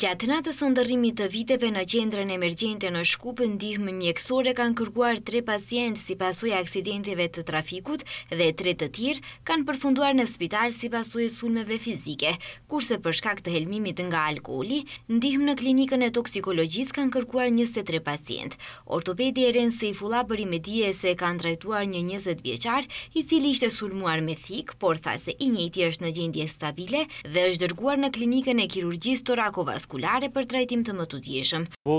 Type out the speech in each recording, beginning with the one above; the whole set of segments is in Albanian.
Gjatë natës së ndërrimit të viteve në qendrën emergjente në Shkupë, ndihme mjekësore kanë kërkuar tre pacientë si pasuja aksidenteve të trafikut dhe tre të tjirë kanë përfunduar në spital si pasuja sulmeve fizike, kurse për shkak të helmimit nga alkoholi, ndihme në klinikën e toksikologjisë kanë kërkuar 23 pacientë. Ortopedi e rënë se i fula për i medije se kanë trajtuar një 20 vjeqar, i cili ishte sulmuar me thikë, por tha se i njëti është në gjendje stabile dhe ës vaskulare për trajtim të mëtu djeshëm. Po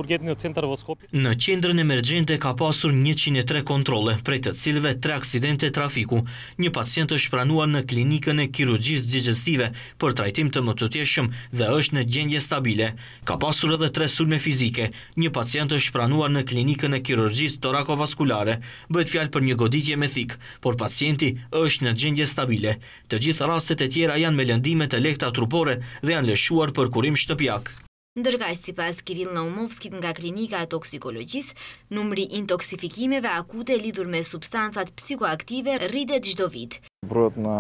në qendrën emergjente ka pasur 103 kontrole, prej të cilve 3 aksidente trafiku. Një pacient është pranuar në klinikën e kirurgjisë gjigjestive për trajtim të të djeshëm dhe është në gjendje stabile. Ka pasur edhe 3 sulme fizike, një pacient është pranuar në klinikën e kirurgjisë torakovaskulare, bëhet fjalë për një goditje me thikë, por pacienti është në gjendje stabile. Të gjithë rastet e tjera janë me lëndime të lekta trupore dhe janë lëshuar për kurim shtëpjak. Ndërka si pas Kiril Naumovskit nga klinika e toksikologjis, numri intoksifikimeve akute lidhur me substancat psikoaktive rritet gjdo vit. Brot në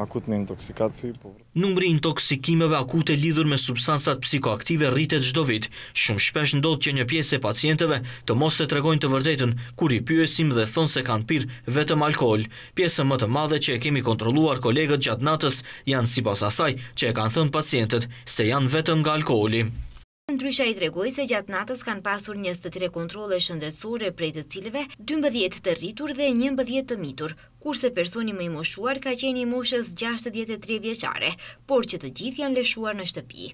akut në intoksikaci. Po Numri intoksikimeve akute lidhur me substansat psikoaktive rritet gjdo vit. Shumë shpesh ndodhë që një pjesë e pacienteve të mos të tregojnë të vërdetën, kur i pyesim dhe thonë se kanë pirë vetëm alkohol. Pjesën më të madhe që e kemi kontroluar kolegët gjatë natës janë si pas asaj që e kanë thënë pacientet se janë vetëm nga alkoholi. Ndrysha i tregoj se gjatë natës kanë pasur 23 kontrole shëndetsore prej të cilve 12 të rritur dhe 11 të mitur, kurse personi më i moshuar ka qeni moshës 63 vjeqare, por që të gjithë janë leshuar në shtëpi.